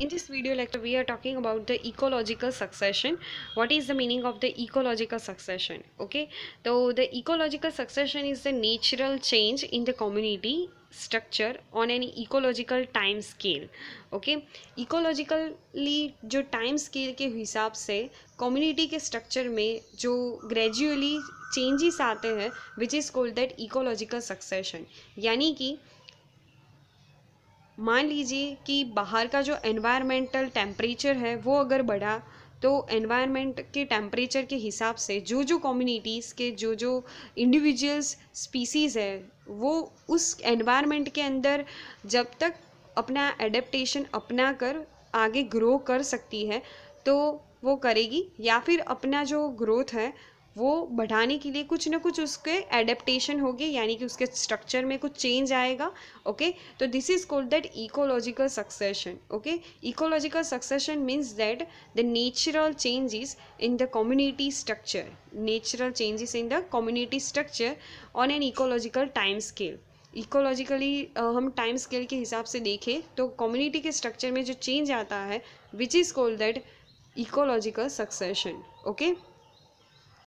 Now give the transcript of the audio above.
In this video lecture, we are talking about the ecological succession. What is the meaning of the ecological succession? Okay, so the ecological succession is the natural change in the community structure on an ecological time scale okay ecologically jo time scale ke hisab se community ke structure mein jo gradually changes aate hain which is called that ecological succession yani ki मान लीजिए कि बाहर का जो environmental temperature है वो अगर बढ़ा तो एनवायरनमेंट के टेम्परेचर के हिसाब से जो जो कम्युनिटीज़ के जो जो इंडिविजुअल्स स्पीसीज़ है वो उस एनवायरनमेंट के अंदर जब तक अपना एडेप्टशन अपना कर आगे ग्रो कर सकती है तो वो करेगी या फिर अपना जो ग्रोथ है वो बढ़ाने के लिए कुछ ना कुछ उसके एडेप्टेशन होगी यानी कि उसके स्ट्रक्चर में कुछ चेंज आएगा ओके तो this is called that ecological succession okay ecological succession means that the natural changes in the community structure natural changes in the community structure on an ecological time scale ecologically हम time scale के हिसाब से देखें तो community के structure में जो change आता है which is called that ecological succession okay